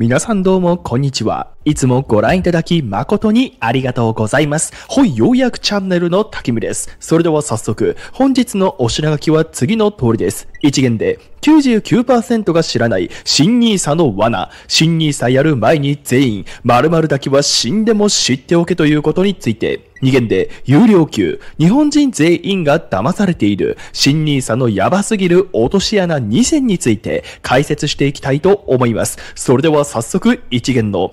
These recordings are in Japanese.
皆さんどうもこんにちは。いつもご覧いただき誠にありがとうございます。本ようやくチャンネルの滝見です。それでは早速、本日のお品書きは次の通りです。一元で99%が知らない新ニーサの罠。新ニーサやる前に全員、〇〇だけは死んでも知っておけということについて。2元で有料級。日本人全員が騙されている新ニーサのやばすぎる落とし穴2選について解説していきたいと思います。それでは早速、一元の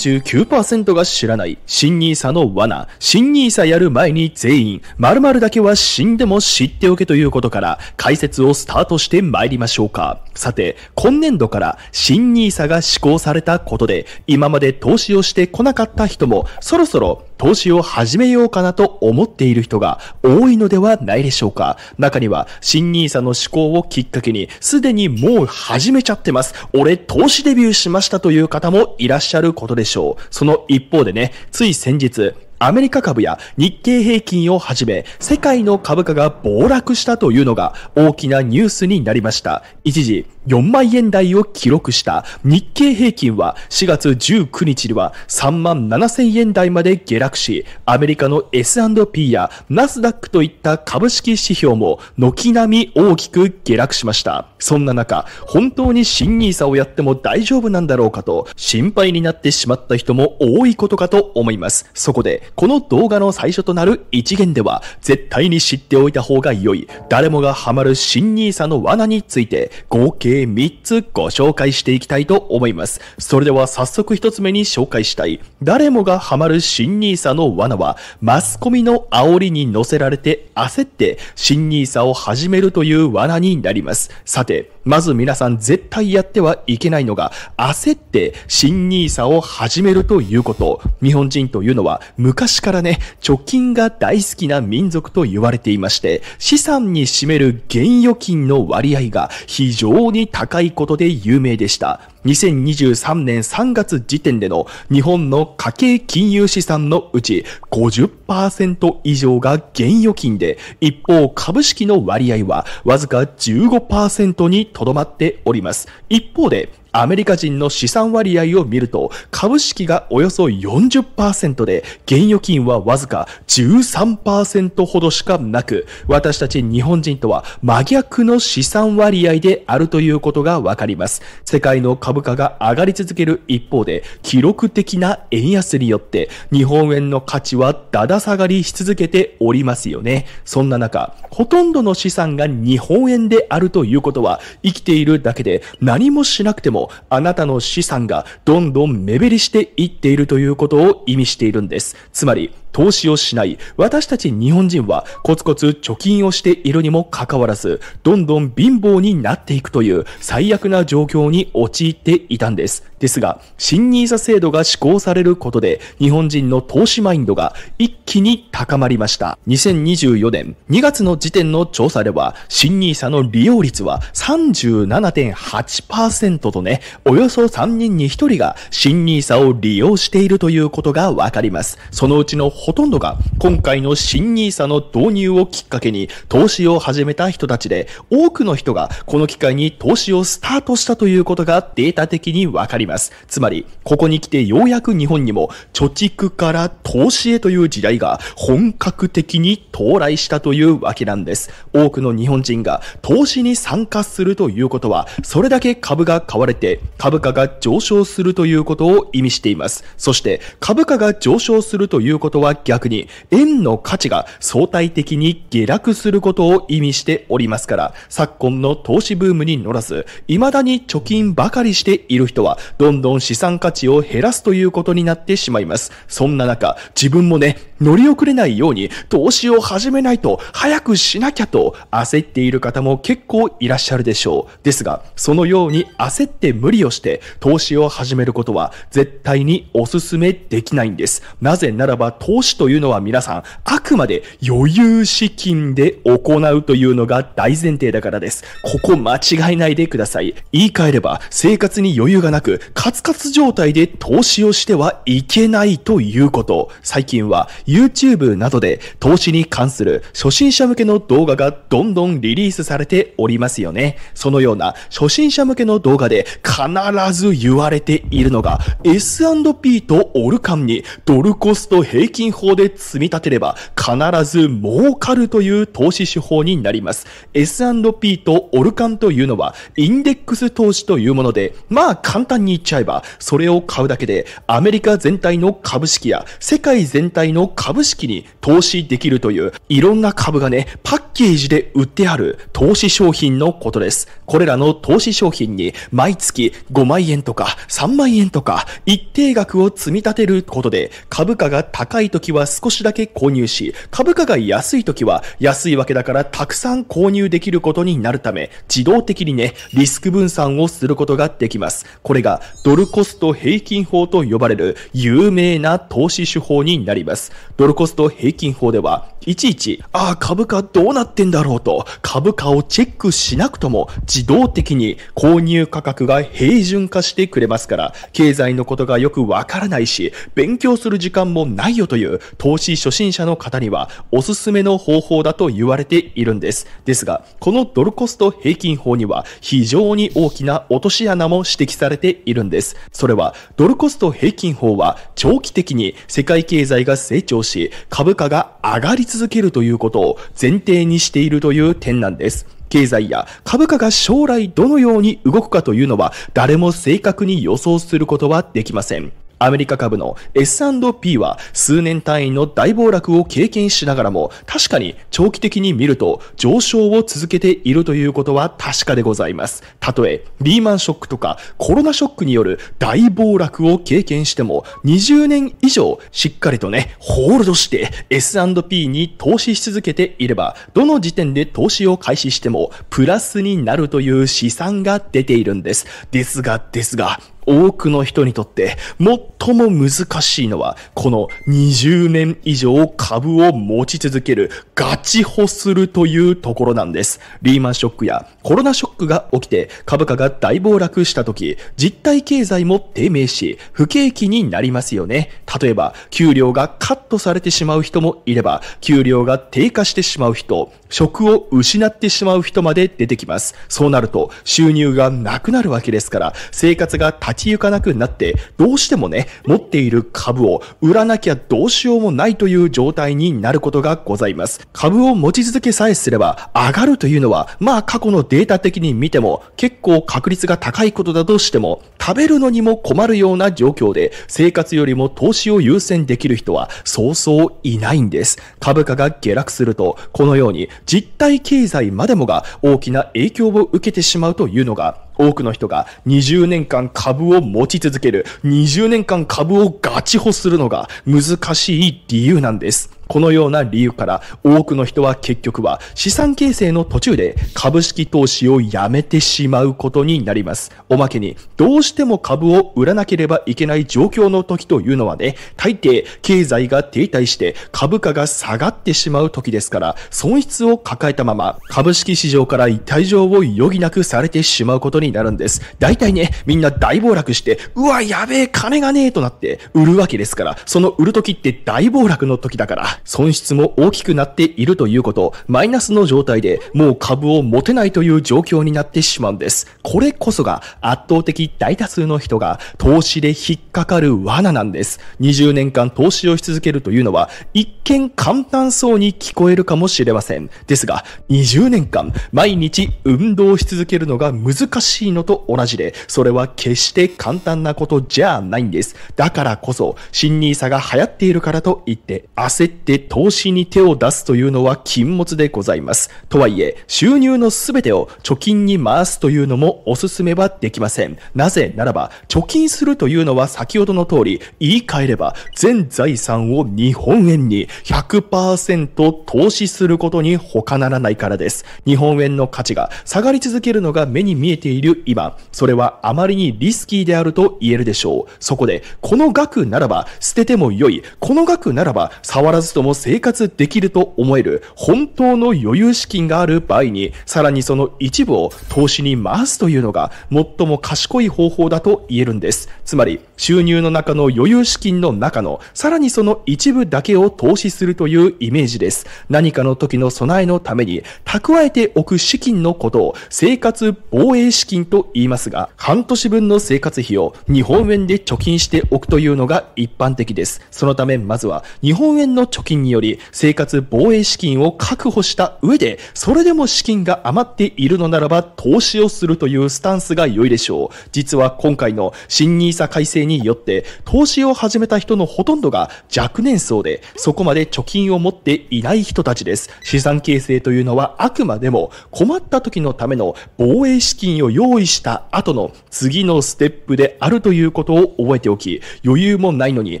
49%が知らない、新 nisa の罠、新 nisa やる前に全員、〇〇だけは死んでも知っておけということから、解説をスタートして参りましょうか。さて、今年度から新 nisa が施行されたことで、今まで投資をしてこなかった人も、そろそろ投資を始めようかなと思っている人が多いのではないでしょうか。中には新兄さんの思考をきっかけにすでにもう始めちゃってます。俺投資デビューしましたという方もいらっしゃることでしょう。その一方でね、つい先日、アメリカ株や日経平均をはじめ、世界の株価が暴落したというのが大きなニュースになりました。一時、4万円台を記録した日経平均は4月19日には3万7000円台まで下落し、アメリカの S&P やナスダックといった株式指標も軒並み大きく下落しました。そんな中、本当に新ニーサをやっても大丈夫なんだろうかと心配になってしまった人も多いことかと思います。そこで、この動画の最初となる一元では、絶対に知っておいた方が良い、誰もがハマる新ニーサの罠について、合計えー、3つご紹介していきたいと思います。それでは早速1つ目に紹介したい。誰もがハマる新 n i s の罠は、マスコミの煽りに乗せられて焦って新 n i s を始めるという罠になります。さて、まず皆さん絶対やってはいけないのが、焦って新 n i s を始めるということ。日本人というのは昔からね、貯金が大好きな民族と言われていまして、資産に占める現預金の割合が非常に高いことで有名でした。2023年3月時点での日本の家計金融資産のうち50%以上が現預金で、一方株式の割合はわずか15%にとどまっております。一方で、アメリカ人の資産割合を見ると、株式がおよそ40%で、現預金はわずか13%ほどしかなく、私たち日本人とは真逆の資産割合であるということがわかります。世界の株株価が上がり続ける一方で、記録的な円安によって、日本円の価値はだだ下がりし続けておりますよね。そんな中、ほとんどの資産が日本円であるということは、生きているだけで何もしなくても、あなたの資産がどんどん目減りしていっているということを意味しているんです。つまり、投資をしない。私たち日本人はコツコツ貯金をしているにもかかわらず、どんどん貧乏になっていくという最悪な状況に陥っていたんです。ですが、新ニーサ制度が施行されることで、日本人の投資マインドが一気に高まりました。2024年2月の時点の調査では、新ニーサの利用率は37.8%とね、およそ3人に1人が新ニーサを利用しているということがわかります。そのうちのほとんどが、今回の新ニーサの導入をきっかけに投資を始めた人たちで、多くの人がこの機会に投資をスタートしたということがデータ的にわかります。ります。つまり、ここに来てようやく日本にも貯蓄から投資へという時代が本格的に到来したというわけなんです。多くの日本人が投資に参加するということは、それだけ株が買われて株価が上昇するということを意味しています。そして株価が上昇するということは逆に円の価値が相対的に下落することを意味しておりますから、昨今の投資ブームに乗らず、未だに貯金ばかりしている人はどんどん資産価値を減らすということになってしまいます。そんな中、自分もね、乗り遅れないように投資を始めないと、早くしなきゃと焦っている方も結構いらっしゃるでしょう。ですが、そのように焦って無理をして投資を始めることは絶対にお勧めできないんです。なぜならば投資というのは皆さん、あくまで余裕資金で行うというのが大前提だからです。ここ間違えないでください。言い換えれば生活に余裕がなくカツカツ状態で投資をしてはいけないということ。最近は YouTube などで投資に関する初心者向けの動画がどんどんリリースされておりますよね。そのような初心者向けの動画で必ず言われているのが S&P とオルカンにドルコスト平均法で積み立てれば必ず儲かるという投資手法になります。S&P とオルカンというのはインデックス投資というもので、まあ簡単にに行っちゃえば、それを買うだけで、アメリカ全体の株式や世界全体の株式に投資できるという、いろんな株がね、パッケージで売ってある投資商品のことです。これらの投資商品に、毎月5万円とか3万円とか、一定額を積み立てることで、株価が高い時は少しだけ購入し、株価が安い時は安いわけだからたくさん購入できることになるため、自動的にね、リスク分散をすることができます。これがドルコスト平均法と呼ばれる有名な投資手法になります。ドルコスト平均法では、いちいち、ああ、株価どうなってんだろうと、株価をチェックしなくとも自動的に購入価格が平準化してくれますから、経済のことがよくわからないし、勉強する時間もないよという投資初心者の方にはおすすめの方法だと言われているんです。ですが、このドルコスト平均法には非常に大きな落とし穴も指摘されているるんです。それは、ドルコスト平均法は、長期的に世界経済が成長し、株価が上がり続けるということを前提にしているという点なんです。経済や株価が将来どのように動くかというのは誰も正確に予想することはできません。アメリカ株の S&P は数年単位の大暴落を経験しながらも確かに長期的に見ると上昇を続けているということは確かでございます。たとえリーマンショックとかコロナショックによる大暴落を経験しても20年以上しっかりとね、ホールドして S&P に投資し続けていればどの時点で投資を開始してもプラスになるという試算が出ているんです。ですがですが多くの人にとって最も難しいのは、この20年以上株を持ち続ける、ガチホするというところなんです。リーマンショックやコロナショックが起きて株価が大暴落した時、実体経済も低迷し、不景気になりますよね。例えば、給料がカットされてしまう人もいれば、給料が低下してしまう人、職を失ってしまう人まで出てきます。そうなると、収入がなくなるわけですから、生活が立ち行かなくなって、どうしてもね、持っている株を売らなきゃどうしようもないという状態になることがございます。株を持ち続けさえすれば上がるというのは、まあ過去のデータ的に見ても結構確率が高いことだとしても、食べるのにも困るような状況で、生活よりも投資を優先できる人はそうそういないんです。株価が下落すると、このように実体経済までもが大きな影響を受けてしまうというのが多くの人が20年間株を持ち続ける、20年間株をガチホするのが難しい理由なんです。このような理由から多くの人は結局は資産形成の途中で株式投資をやめてしまうことになります。おまけにどうしても株を売らなければいけない状況の時というのはね、大抵経済が停滞して株価が下がってしまう時ですから損失を抱えたまま株式市場から退場を余儀なくされてしまうことになるんです。大体ね、みんな大暴落してうわ、やべえ、金がねえとなって売るわけですから、その売る時って大暴落の時だから、損失も大きくなっているということ、マイナスの状態でもう株を持てないという状況になってしまうんです。これこそが圧倒的大多数の人が投資で引っかかる罠なんです。20年間投資をし続けるというのは一見簡単そうに聞こえるかもしれません。ですが、20年間毎日運動し続けるのが難しいのと同じで、それは決して簡単なことじゃないんです。だからこそ、新 n 差が流行っているからといって焦ってって投資に手を出すというのは禁物でございます。とはいえ、収入のすべてを貯金に回すというのもおすすめはできません。なぜならば、貯金するというのは先ほどの通り、言い換えれば、全財産を日本円に100%投資することに他ならないからです。日本円の価値が下がり続けるのが目に見えている今、それはあまりにリスキーであると言えるでしょう。そこで、この額ならば捨てても良い、この額ならば触らずとも生活できると思える本当の余裕資金がある場合に、さらにその一部を投資に回すというのが最も賢い方法だと言えるんです。つまり、収入の中の余裕資金の中の、さらにその一部だけを投資するというイメージです。何かの時の備えのために、蓄えておく資金のことを生活防衛資金と言いますが、半年分の生活費を日本円で貯金しておくというのが一般的です。そのため、まずは日本円の貯金により生活防衛資金を確保した上で、それでも資金が余っているのならば投資をするというスタンスが良いでしょう。実は今回の新 nisa 改正によって、投資を始めた人のほとんどが若年層で、そこまで貯金を持っていない人たちです。資産形成というのはあくまでも困った時のための防衛資金を用意した後の次のステップであるということを覚えておき、余裕もないのに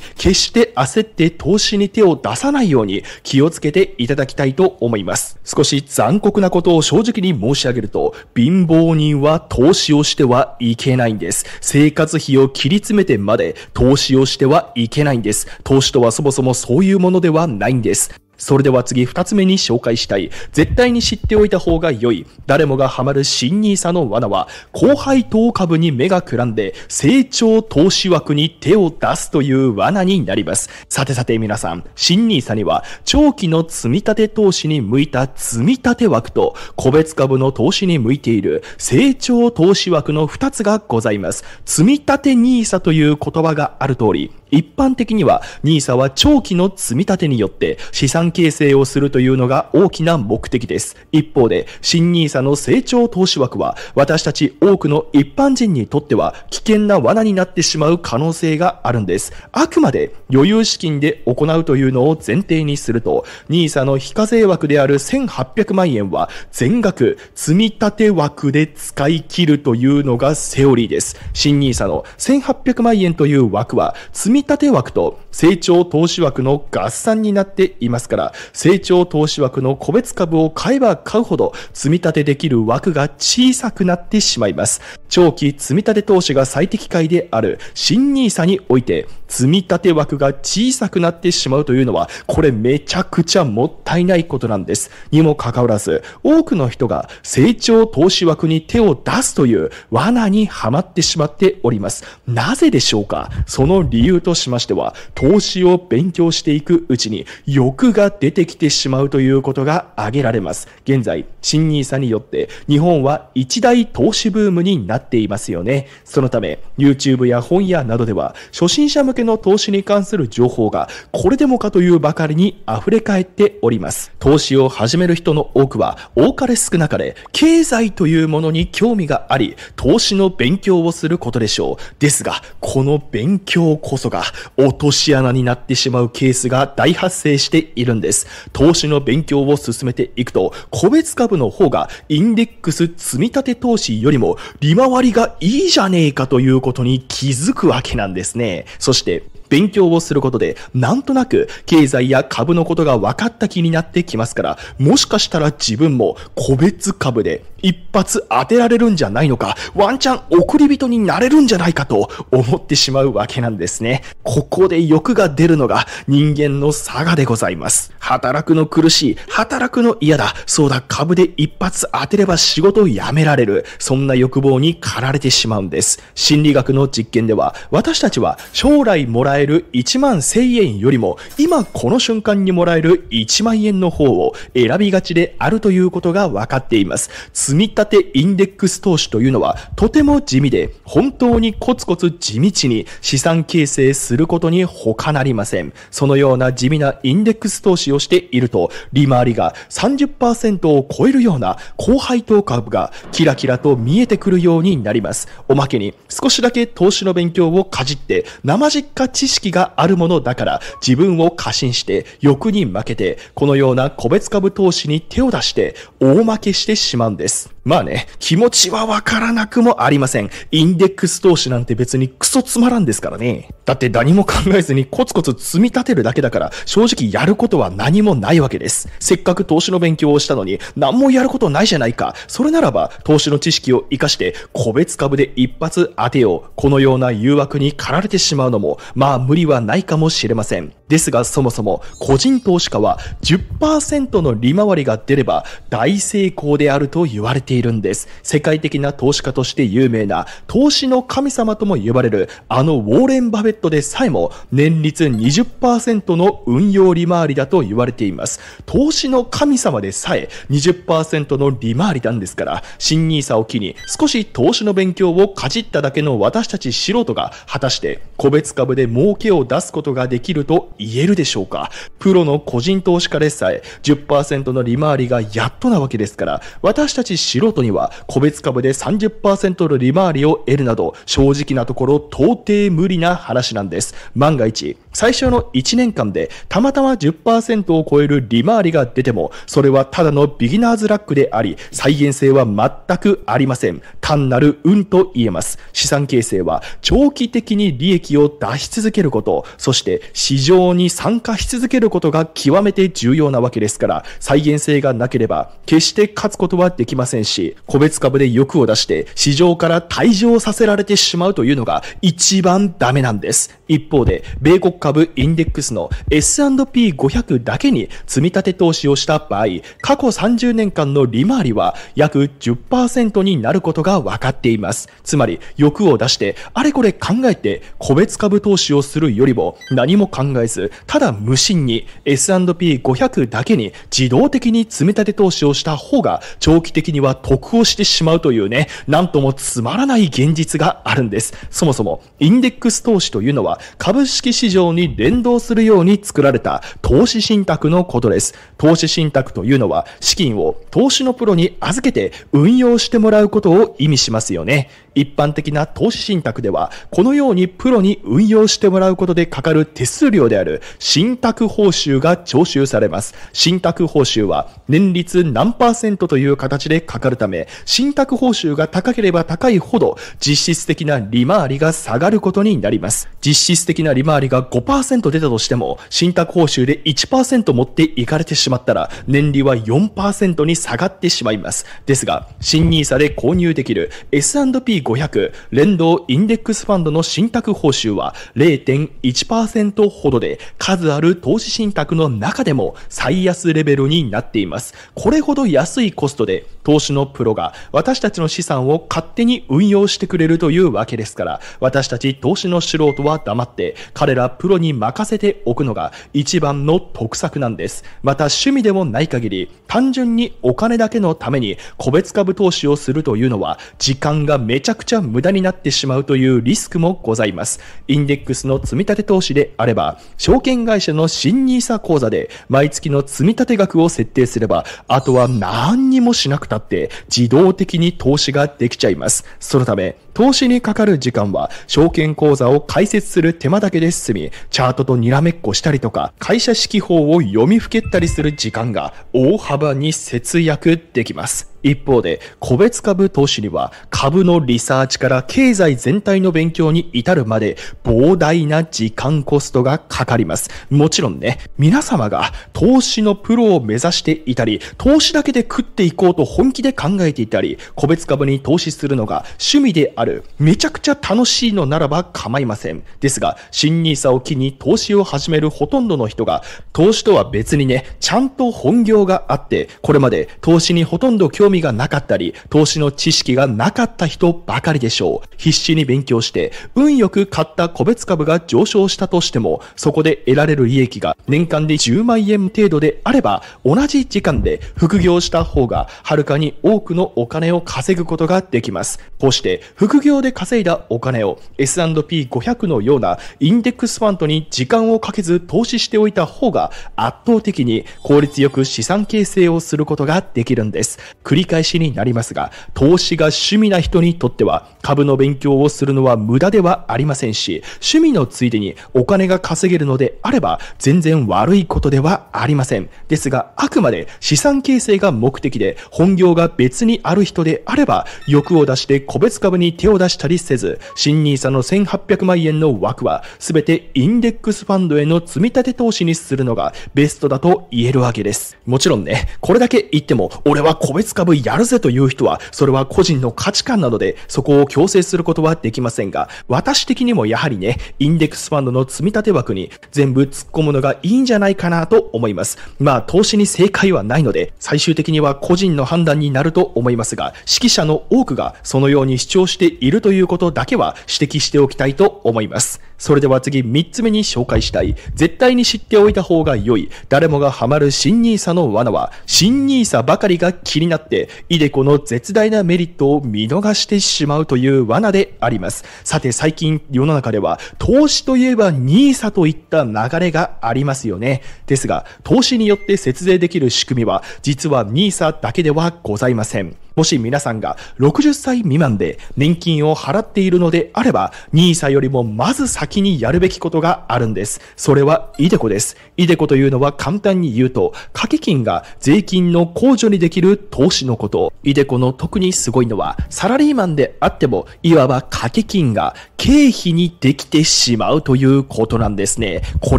決して焦って投資に手を出さないないように気をつけていただきたいと思います。少し残酷なことを正直に申し上げると、貧乏人は投資をしてはいけないんです。生活費を切り詰めてまで投資をしてはいけないんです。投資とはそもそもそういうものではないんです。それでは次二つ目に紹介したい。絶対に知っておいた方が良い。誰もがハマる新 nisa の罠は、後輩等株に目がくらんで、成長投資枠に手を出すという罠になります。さてさて皆さん、新 nisa には、長期の積み立て投資に向いた積み立て枠と、個別株の投資に向いている成長投資枠の二つがございます。積み立て nisa という言葉がある通り、一般的には NISA は長期の積み立てによって資産形成をするというのが大きな目的です。一方で、新 NISA の成長投資枠は私たち多くの一般人にとっては危険な罠になってしまう可能性があるんです。あくまで余裕資金で行うというのを前提にすると、NISA の非課税枠である1800万円は全額積み立て枠で使い切るというのがセオリーです。新 NISA の1800万円という枠は積み立枠と成長投資枠の合算になっていますから、成長投資枠の個別株を買えば買うほど積み立てできる枠が小さくなってしまいます。長期積み立て投資が最適解である新 nisa において、積み立て枠が小さくなってしまうというのは、これめちゃくちゃもったいないことなんです。にもかかわらず、多くの人が成長投資枠に手を出すという罠にはまってしまっております。なぜでしょうかその理由としましては、投資を勉強していくうちに欲が出てきてしまうということが挙げられます。現在、新 n i s によって日本は一大投資ブームになっていますよね。そのため、YouTube や本屋などでは初心者向けの投資に関する情報がこれでもかというばかりに溢れ返っております。投資を始める人の多くは多かれ少なかれ経済というものに興味があり、投資の勉強をすることでしょう。ですが、この勉強こそがが落とし穴になってしまうケースが大発生しているんです。投資の勉強を進めていくと、個別株の方がインデックス積立投資よりも利回りがいいじゃねえかということに気づくわけなんですね。そして、勉強をすることで、なんとなく経済や株のことが分かった気になってきますから、もしかしたら自分も個別株で一発当てられるんじゃないのか、ワンチャン送り人になれるんじゃないかと思ってしまうわけなんですね。ここで欲が出るのが人間の差がでございます。働くの苦しい、働くの嫌だ、そうだ株で一発当てれば仕事を辞められる、そんな欲望に駆られてしまうんです。心理学の実験では、私たちは将来もらえらえる1万1000円よりも、今この瞬間にもらえる1万円の方を選びがちであるということが分かっています。積み立てインデックス投資というのは、とても地味で、本当にコツコツ地道に資産形成することに他なりません。そのような地味なインデックス投資をしていると、利回りが30%を超えるような高配当株がキラキラと見えてくるようになります。おまけに、少しだけ投資の勉強をかじって、生実家知知識があるものだから自分を過信して欲に負けてこのような個別株投資に手を出して大負けしてしまうんです。まあね、気持ちはわからなくもありません。インデックス投資なんて別にクソつまらんですからね。だって何も考えずにコツコツ積み立てるだけだから正直やることは何もないわけです。せっかく投資の勉強をしたのに何もやることないじゃないか。それならば投資の知識を活かして個別株で一発当てよう。このような誘惑に駆られてしまうのもまあは無理はないかもしれません。ですがそもそも個人投資家は10%の利回りが出れば大成功であると言われているんです。世界的な投資家として有名な投資の神様とも呼ばれるあのウォーレン・バフェットでさえも年率20%の運用利回りだと言われています。投資の神様でさえ20%の利回りなんですから、新 nisa を機に少し投資の勉強をかじっただけの私たち素人が果たして個別株で儲儲けを出すことができると言えるでしょうかプロの個人投資家でさえ10%の利回りがやっとなわけですから、私たち素人には個別株で30%の利回りを得るなど、正直なところ到底無理な話なんです。万が一、最初の1年間でたまたま10%を超える利回りが出ても、それはただのビギナーズラックであり、再現性は全くありません。単なる運と言えます。資産形成は長期的に利益を出し続けけること、そして市場に参加し続けることが極めて重要なわけですから、再現性がなければ決して勝つことはできませんし、個別株で欲を出して市場から退場させられてしまうというのが一番ダメなんです。一方で、米国株インデックスの S&P500 だけに積み立て投資をした場合、過去30年間の利回りは約10%になることが分かっています。つまり、欲を出して、あれこれ考えて個別株投資をするよりも何も考えず、ただ無心に S&P500 だけに自動的に積み立て投資をした方が長期的には得をしてしまうというね、なんともつまらない現実があるんです。そもそもインデックス投資というのは株式市場に連動するように作られた投資信託のことです。投資信託というのは資金を投資のプロに預けて運用してもらうことを意味しますよね。一般的な投資信託では、このようにプロに運用してもらうことでかかる手数料である信託報酬が徴収されます。信託報酬は年率何パーセントという形でかかるため、信託報酬が高ければ高いほど実質的な利回りが下がることになります。実質的な利回りが5%出たとしても、信託報酬で1%持っていかれてしまったら、年利は4%に下がってしまいます。ですが、新 nisa で購入できる S&P 5 0 0連動インデックスファンドの信託報酬は0.1%ほどで数ある投資信託の中でも最安レベルになっています。これほど安いコストで投資のプロが私たちの資産を勝手に運用してくれるというわけですから、私たち投資の素人は黙って彼らプロに任せておくのが一番の得策なんです。また趣味でもない限り単純にお金だけのために個別株投資をするというのは時間がめちゃくちゃ無駄になってしまうというリスクもございます。インデックスの積立投資であれば、証券会社の新 nisa 口座で毎月の積立額を設定すれば、あとは何にもしなくたって自動的に投資ができちゃいます。そのため、投資にかかる時間は、証券口座を開設する手間だけで済み、チャートとにらめっこしたりとか、会社指揮法を読みふけったりする時間が大幅に節約できます。一方で、個別株投資には株のリサーチから経済全体の勉強に至るまで膨大な時間コストがかかります。もちろんね、皆様が投資のプロを目指していたり、投資だけで食っていこうと本気で考えていたり、個別株に投資するのが趣味であるる。めちゃくちゃ楽しいのならば構いません。ですが、新 nisa を機に投資を始めるほとんどの人が、投資とは別にね、ちゃんと本業があって、これまで投資にほとんど興味がなかったり、投資の知識がなかった人ばかりでしょう。必死に勉強して、運よく買った個別株が上昇したとしても、そこで得られる利益が年間で10万円程度であれば、同じ時間で副業した方が、はるかに多くのお金を稼ぐことができます。こうして、副副業で稼いだお金を S&P500 のようなインデックスファンドに時間をかけず投資しておいた方が圧倒的に効率よく資産形成をすることができるんです。繰り返しになりますが、投資が趣味な人にとっては株の勉強をするのは無駄ではありませんし、趣味のついでにお金が稼げるのであれば全然悪いことではありません。ですが、あくまで資産形成が目的で本業が別にある人であれば欲を出して個別株に手手を出したりせず、新 nisa の1800万円の枠は、すべてインデックスファンドへの積み立て投資にするのがベストだと言えるわけです。もちろんね、これだけ言っても、俺は個別株やるぜという人は、それは個人の価値観などで、そこを強制することはできませんが、私的にもやはりね、インデックスファンドの積み立て枠に全部突っ込むのがいいんじゃないかなと思います。まあ、投資に正解はないので、最終的には個人の判断になると思いますが、指揮者の多くがそのように主張してているということだけは指摘しておきたいと思います。それでは次3つ目に紹介したい。絶対に知っておいた方が良い。誰もがハマる新 nisa の罠は、新 nisa ばかりが気になって、イデコの絶大なメリットを見逃してしまうという罠であります。さて最近世の中では、投資といえば nisa といった流れがありますよね。ですが、投資によって節税できる仕組みは、実は nisa だけではございません。もし皆さんが60歳未満で年金を払っているのであれば、NISA よりもまず先にやるべきことがあるんです。それは、イデコです。イデコというのは簡単に言うと、掛け金が税金の控除にできる投資のこと。イデコの特にすごいのは、サラリーマンであっても、いわば掛け金が経費にできてしまうということなんですね。こ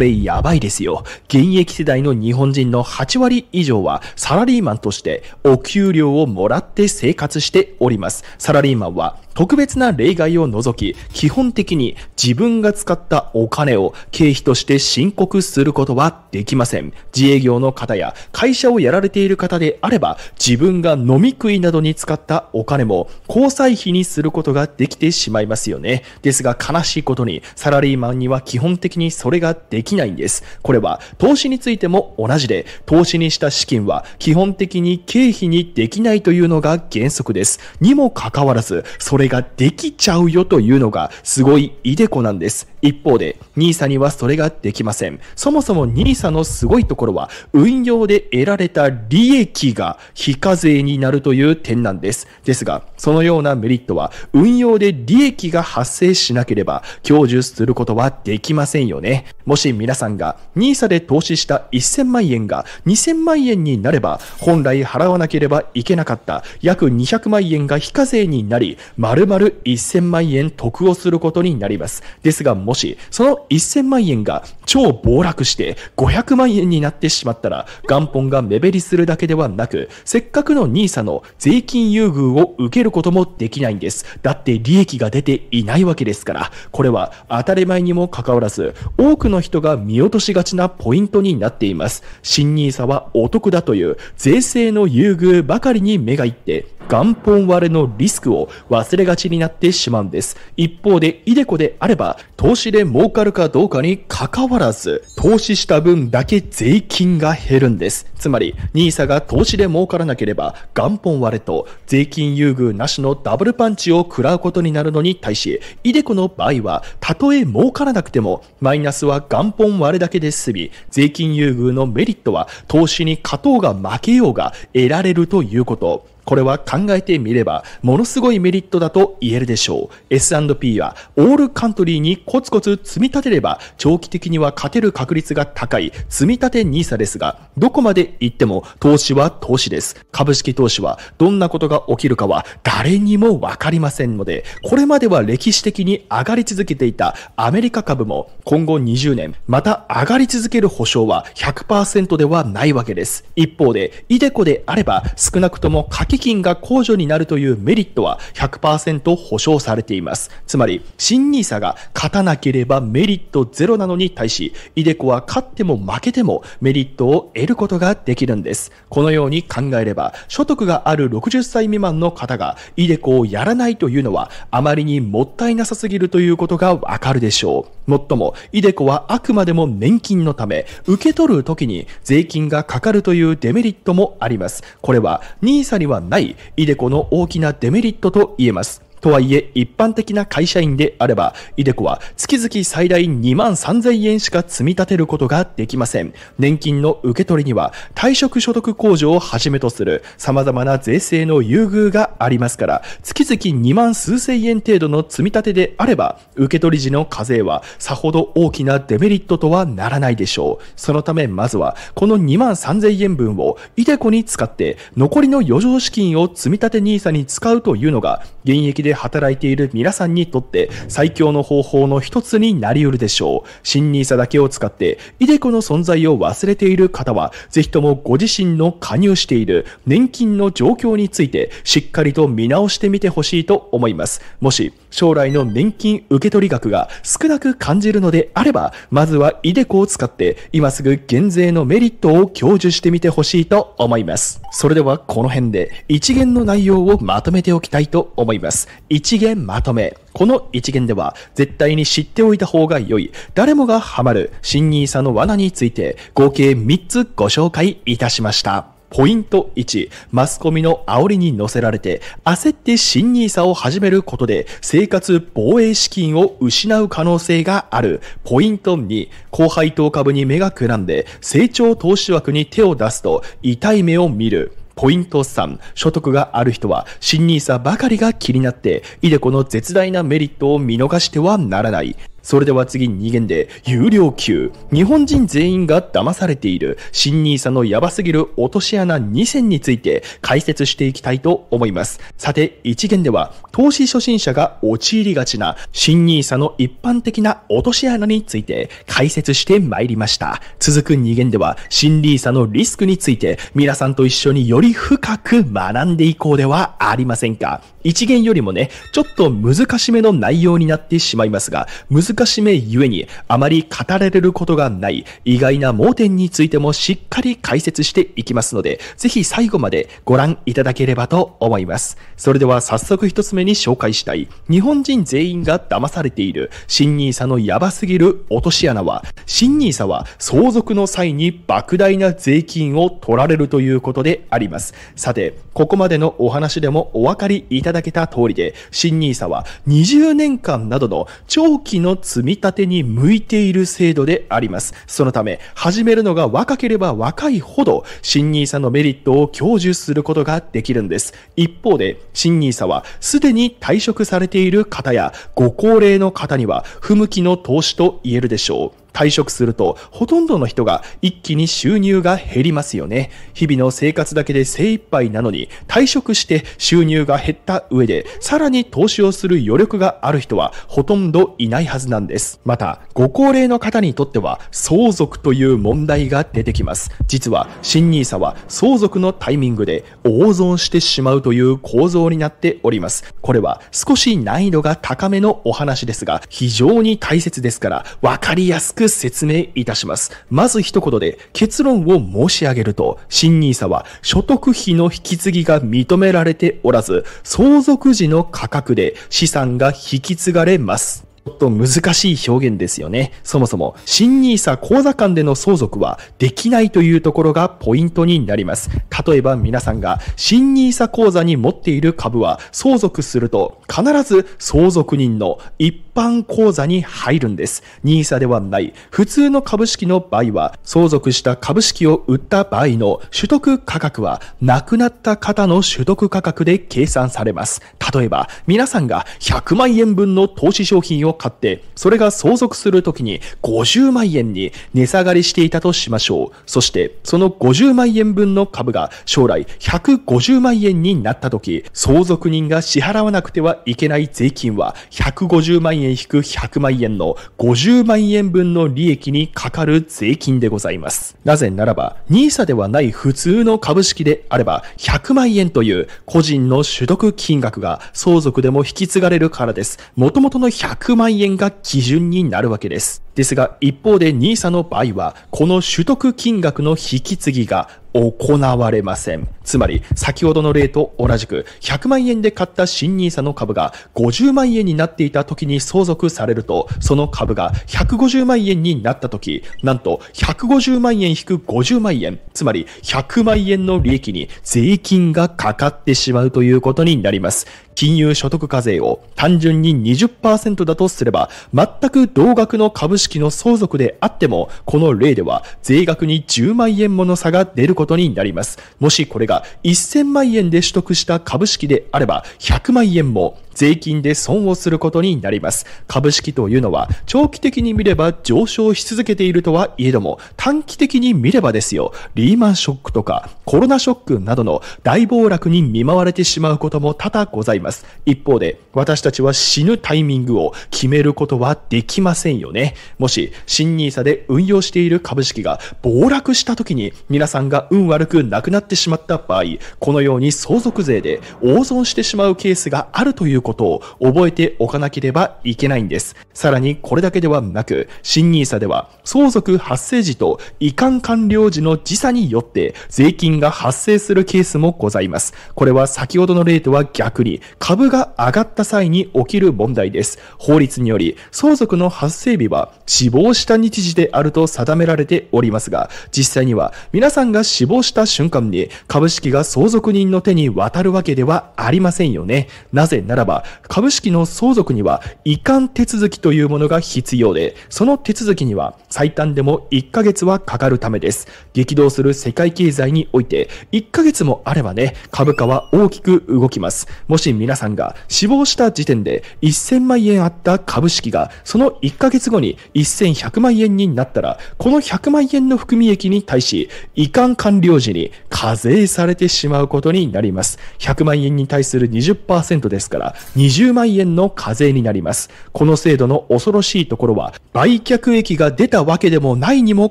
れやばいですよ。現役世代の日本人の8割以上は、サラリーマンとしてお給料をもらって生活しております。サラリーマンは特別な例外を除き、基本的に自分が使ったお金を経費として申告することはできません。自営業の方や会社をやられている方であれば、自分が飲み食いなどに使ったお金も交際費にすることができてしまいますよね。ですが悲しいことに、サラリーマンには基本的にそれができないんです。これは投資についても同じで、投資にした資金は基本的に経費にできないというのが原則です。にもかかわらず、それができちゃうよというのがすごいいでこなんです。一方で NISA にはそれができません。そもそも NISA のすごいところは運用で得られた利益が非課税になるという点なんです。ですが、そのようなメリットは運用で利益が発生しなければ享受することはできませんよね。もし皆さんが NISA で投資した1000万円が2000万円になれば本来払わなければいけなかった約200万円が非課税になり、丸々1000万円得をすることになります。ですが、もし、その1000万円が超暴落して500万円になってしまったら、元本が目減りするだけではなく、せっかくの NISA の税金優遇を受けることもできないんです。だって利益が出ていないわけですから、これは当たり前にもかかわらず、多くの人が見落としがちなポイントになっています。新 NISA はお得だという税制の優遇ばかりに目がいって、元本割れのリスクを忘れがちになってしまうんです。一方で、イデコであれば、投資で儲かるかどうかに関わらず、投資した分だけ税金が減るんです。つまり、NISA が投資で儲からなければ、元本割れと税金優遇なしのダブルパンチを食らうことになるのに対し、イデコの場合は、たとえ儲からなくても、マイナスは元本割れだけで済み、税金優遇のメリットは、投資に勝とうが負けようが得られるということ。これは考えてみれば、ものすごいメリットだと言えるでしょう。S&P は、オールカントリーにコツコツ積み立てれば、長期的には勝てる確率が高い、積み立て NISA ですが、どこまで行っても、投資は投資です。株式投資は、どんなことが起きるかは、誰にもわかりませんので、これまでは歴史的に上がり続けていたアメリカ株も、今後20年、また上がり続ける保証は100%ではないわけです。一方で、イデコであれば、少なくとも資金が控除になるというメリットは100%保証されています。つまり、新 nisa が勝たなければメリットゼロなのに対し、イデコは勝っても負けてもメリットを得ることができるんです。このように考えれば、所得がある60歳未満の方がイデコをやらないというのは、あまりにもったいなさすぎるということがわかるでしょう。もっとも、イデコはあくまでも年金のため、受け取る時に税金がかかるというデメリットもあります。これは、nisa にはない、イデコの大きなデメリットと言えます。とはいえ、一般的な会社員であれば、イデコは月々最大2万3000円しか積み立てることができません。年金の受け取りには、退職所得控除をはじめとする様々な税制の優遇がありますから、月々2万数千円程度の積み立てであれば、受け取り時の課税はさほど大きなデメリットとはならないでしょう。そのため、まずは、この2万3000円分をイデコに使って、残りの余剰資金を積み立て NISA に使うというのが、現役でで働いている皆さんにとって最強の方法の一つになり得るでしょう。新 n i s だけを使って、イデコの存在を忘れている方は、ぜひともご自身の加入している年金の状況について、しっかりと見直してみてほしいと思います。もし、将来の年金受取額が少なく感じるのであれば、まずはイデコを使って、今すぐ減税のメリットを享受してみてほしいと思います。それではこの辺で、一元の内容をまとめておきたいと思います。一元まとめ。この一元では絶対に知っておいた方が良い、誰もがハマる新ニーサの罠について合計3つご紹介いたしました。ポイント1、マスコミの煽りに乗せられて、焦って新ニーサを始めることで、生活防衛資金を失う可能性がある。ポイント2、高配当株に目がくらんで、成長投資枠に手を出すと、痛い目を見る。ポイント3、所得がある人は新 nisa ばかりが気になって、いでこの絶大なメリットを見逃してはならない。それでは次に2限で、有料級。日本人全員が騙されている、新 nisa のやばすぎる落とし穴2選について解説していきたいと思います。さて、1限では、投資初心者が陥りがちな、新 nisa の一般的な落とし穴について解説してまいりました。続く2限では、新 nisa のリスクについて、皆さんと一緒により深く学んでいこうではありませんか。一元よりもね、ちょっと難しめの内容になってしまいますが、難しめゆえにあまり語られることがない意外な盲点についてもしっかり解説していきますので、ぜひ最後までご覧いただければと思います。それでは早速一つ目に紹介したい、日本人全員が騙されている新ニーサのやばすぎる落とし穴は、新ニーサは相続の際に莫大な税金を取られるということであります。さて、ここまでのお話でもお分かりいたただけた通りで、新 nisa は20年間などの長期の積み立てに向いている制度であります。そのため、始めるのが若ければ若いほど、新 nisa のメリットを享受することができるんです。一方で、新 nisa はすでに退職されている方や、ご高齢の方には不向きの投資と言えるでしょう。退職すると、ほとんどの人が一気に収入が減りますよね。日々の生活だけで精一杯なのに、退職して収入が減った上で、さらに投資をする余力がある人はほとんどいないはずなんです。また、ご高齢の方にとっては、相続という問題が出てきます。実は、新 nisa は相続のタイミングで大損してしまうという構造になっております。これは少し難易度が高めのお話ですが、非常に大切ですから、わかりやすく説明いたします。まず一言で結論を申し上げると、新 nisa は所得費の引き継ぎが認められておらず、相続時の価格で資産が引き継がれます。ちょっと難しい表現ですよね。そもそも、新 nisa 口座間での相続はできないというところがポイントになります。例えば皆さんが、新 nisa 口座に持っている株は相続すると、必ず相続人の一般口座に入るんです。NISA ではない。普通の株式の場合は、相続した株式を売った場合の取得価格は、亡くなった方の取得価格で計算されます。例えば、皆さんが100万円分の投資商品を買って、それが相続するときに50万円に値下がりしていたとしましょう。そして、その50万円分の株が将来150万円になったとき、相続人が支払わなくてはいけない税金は150万円円引く100万円の50万円分の利益にかかる税金でございます。なぜならば、NISA ではない普通の株式であれば、100万円という個人の取得金額が相続でも引き継がれるからです。元々の100万円が基準になるわけです。ですが、一方で NISA の場合は、この取得金額の引き継ぎが行われません。つまり、先ほどの例と同じく、100万円で買った新 NISA の株が50万円になっていた時に相続されると、その株が150万円になった時、なんと150万円引く50万円、つまり100万円の利益に税金がかかってしまうということになります。金融所得課税を単純に20%だとすれば、全く同額の株式の相続であっても、この例では税額に10万円もの差が出ることになります。もしこれが1000万円で取得した株式であれば、100万円も、税金で損をすることになります。株式というのは、長期的に見れば上昇し続けているとはいえども、短期的に見ればですよ、リーマンショックとかコロナショックなどの大暴落に見舞われてしまうことも多々ございます。一方で、私たちは死ぬタイミングを決めることはできませんよね。もし、新 nisa で運用している株式が暴落した時に皆さんが運悪くなくなってしまった場合、このように相続税で大損してしまうケースがあるということことを覚えておかなければいけないんです。さらにこれだけではなく、新 nisa では相続発生時と遺憾完了時の時差によって税金が発生するケースもございます。これは先ほどの例とは逆に株が上がった際に起きる問題です。法律により相続の発生日は死亡した日時であると定められておりますが、実際には皆さんが死亡した瞬間に株式が相続人の手に渡るわけではありませんよね。なぜならばば、株式の相続には移管手続きというものが必要で、その手続きには最短でも1ヶ月はかかるためです。激動する世界経済において、1ヶ月もあればね、株価は大きく動きます。もし皆さんが死亡した時点で1000万円あった株式が、その1ヶ月後に1100万円になったら、この100万円の含み益に対し、移管完了時に課税されてしまうことになります。100万円に対する20%ですから、20万円の課税になります。この制度の恐ろしいところは、売却益が出たわけでもないにも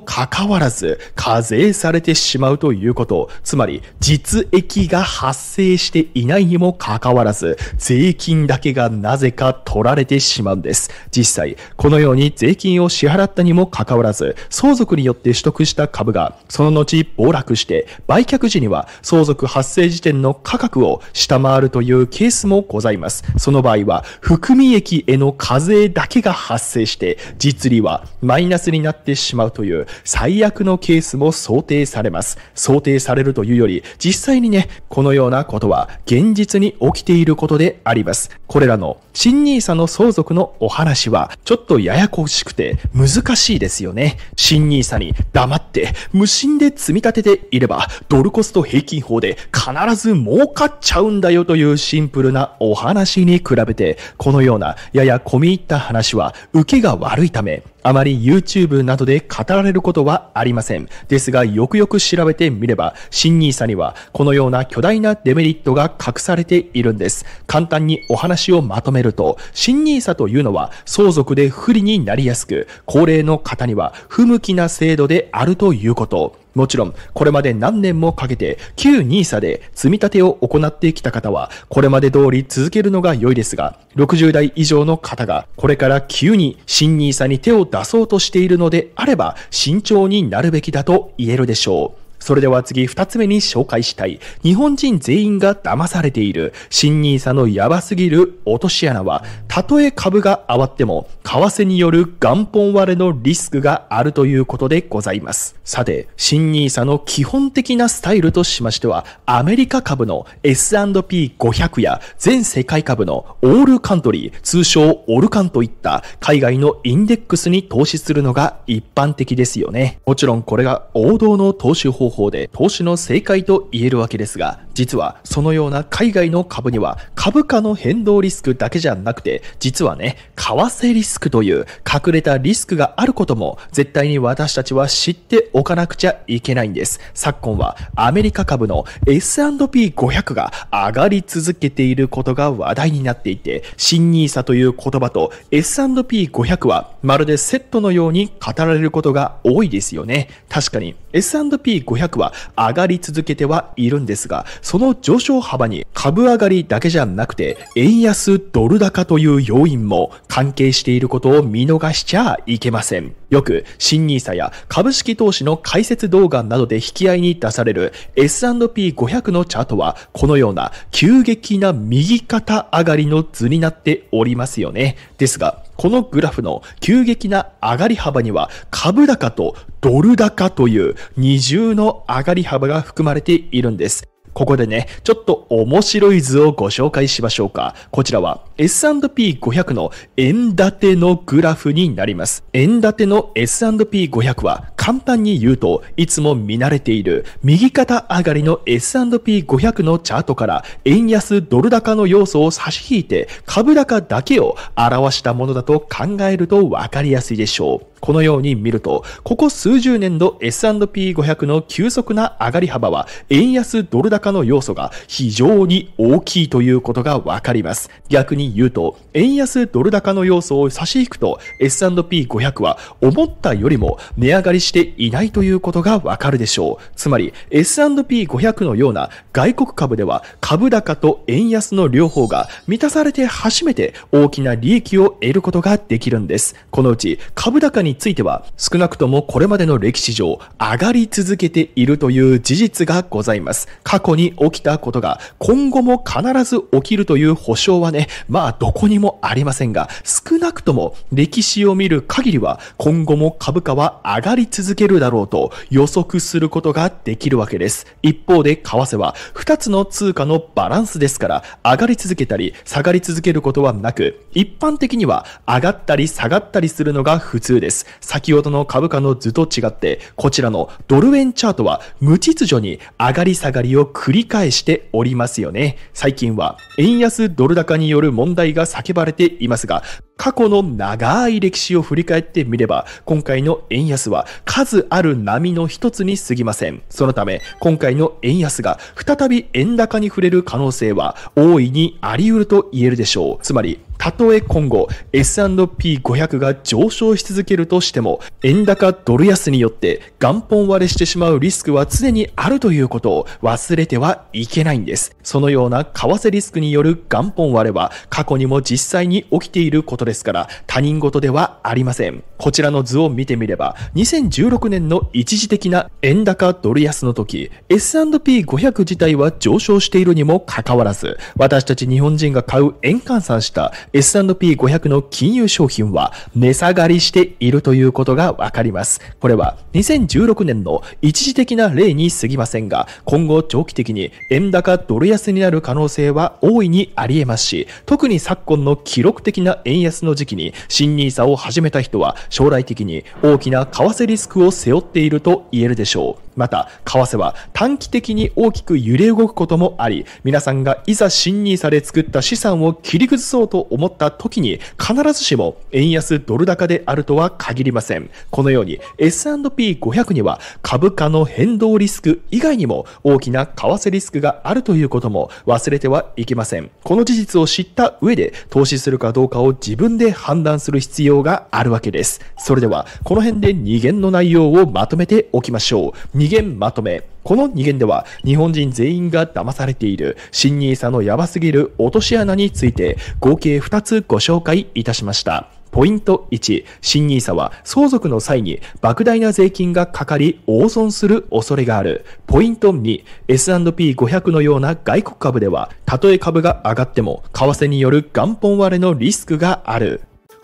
かかわらず、課税されてしまうということ、つまり実益が発生していないにもかかわらず、税金だけがなぜか取られてしまうんです。実際、このように税金を支払ったにもかかわらず、相続によって取得した株が、その後暴落して、売却時には相続発生時点の価格を下回るというケースもございます。。その場合は、含み益への課税だけが発生して、実利はマイナスになってしまうという最悪のケースも想定されます。想定されるというより、実際にね、このようなことは現実に起きていることであります。これらの新兄さんの相続のお話は、ちょっとややこしくて難しいですよね。新兄さんに黙って無心で積み立てていれば、ドルコスト平均法で必ず儲かっちゃうんだよというシンプルなお話話に比べて、このようなやや込み入った話は受けが悪いため、あまり YouTube などで語られることはありません。ですが、よくよく調べてみれば、新 n i s にはこのような巨大なデメリットが隠されているんです。簡単にお話をまとめると、新 nisa というのは相続で不利になりやすく、高齢の方には不向きな制度であるということ。もちろん、これまで何年もかけて、旧 NISA で積み立てを行ってきた方は、これまで通り続けるのが良いですが、60代以上の方が、これから急に新 NISA に手を出そうとしているのであれば、慎重になるべきだと言えるでしょう。それでは次2つ目に紹介したい。日本人全員が騙されている。新ニーサのやばすぎる落とし穴は、たとえ株が上がっても、為替による元本割れのリスクがあるということでございます。さて、新ニーサの基本的なスタイルとしましては、アメリカ株の S&P500 や全世界株のオールカントリー、通称オルカンといった海外のインデックスに投資するのが一般的ですよね。もちろんこれが王道の投資法方法で投資の正解と言えるわけですが実はそのような海外の株には株価の変動リスクだけじゃなくて、実はね、為替リスクという隠れたリスクがあることも絶対に私たちは知っておかなくちゃいけないんです。昨今はアメリカ株の S&P500 が上がり続けていることが話題になっていて、新ニーサという言葉と S&P500 はまるでセットのように語られることが多いですよね。確かに S&P500 は上がり続けてはいるんですが、その上昇幅に株上がりだけじゃなくて、円安ドル高という要因も関係していることを見逃しちゃいけません。よく、新 nisa や株式投資の解説動画などで引き合いに出される S&P500 のチャートは、このような急激な右肩上がりの図になっておりますよね。ですが、このグラフの急激な上がり幅には株高とドル高という二重の上がり幅が含まれているんです。ここでね、ちょっと面白い図をご紹介しましょうか。こちらは S&P500 の円建てのグラフになります。円建ての S&P500 は簡単に言うと、いつも見慣れている右肩上がりの S&P500 のチャートから円安ドル高の要素を差し引いて株高だけを表したものだと考えるとわかりやすいでしょう。このように見ると、ここ数十年の S&P500 の急速な上がり幅は、円安ドル高の要素が非常に大きいということがわかります。逆に言うと、円安ドル高の要素を差し引くと、S&P500 は思ったよりも値上がりしていないということがわかるでしょう。つまり、S&P500 のような外国株では、株高と円安の両方が満たされて初めて大きな利益を得ることができるんです。このうち、株高にについては、少なくともこれまでの歴史上、上がり続けているという事実がございます。過去に起きたことが、今後も必ず起きるという保証はね、まあどこにもありませんが、少なくとも歴史を見る限りは、今後も株価は上がり続けるだろうと予測することができるわけです。一方で、為替は2つの通貨のバランスですから、上がり続けたり下がり続けることはなく、一般的には上がったり下がったりするのが普通です。。先ほどの株価の図と違って、こちらのドル円チャートは無秩序に上がり下がりを繰り返しておりますよね。最近は円安ドル高による問題が叫ばれていますが、過去の長い歴史を振り返ってみれば、今回の円安は数ある波の一つに過ぎません。そのため、今回の円安が再び円高に触れる可能性は大いにあり得ると言えるでしょう。つまり、たとえ今後 S&P500 が上昇し続けるとしても、円高ドル安によって元本割れしてしまうリスクは常にあるということを忘れてはいけないんです。そのような為替リスクによる元本割れは過去にも実際に起きていることですから他人事ではありません。こちらの図を見てみれば、2016年の一時的な円高ドル安の時、S&P500 自体は上昇しているにもかかわらず、私たち日本人が買う円換算した S&P500 の金融商品は値下がりしているということがわかります。これは2016年の一時的な例に過ぎませんが、今後長期的に円高ドル安になる可能性は大いにあり得ますし、特に昨今の記録的な円安の時期に新 nisa を始めた人は将来的に大きな為替リスクを背負っていると言えるでしょう。また、為替は短期的に大きく揺れ動くこともあり、皆さんがいざ新 n され作った資産を切り崩そうと思った時に、必ずしも円安ドル高であるとは限りません。このように S&P500 には株価の変動リスク以外にも大きな為替リスクがあるということも忘れてはいけません。この事実を知った上で投資するかどうかを自分で判断する必要があるわけです。それでは、この辺で2元の内容をまとめておきましょう。2限まとめ。この2限では日本人全員が騙されている新ニーサのやばすぎる落とし穴について合計2つご紹介いたしました。ポイント1、新ニーサは相続の際に莫大な税金がかかり、大損する恐れがある。ポイント2、S&P500 のような外国株では、たとえ株が上がっても、為替による元本割れのリスクがある。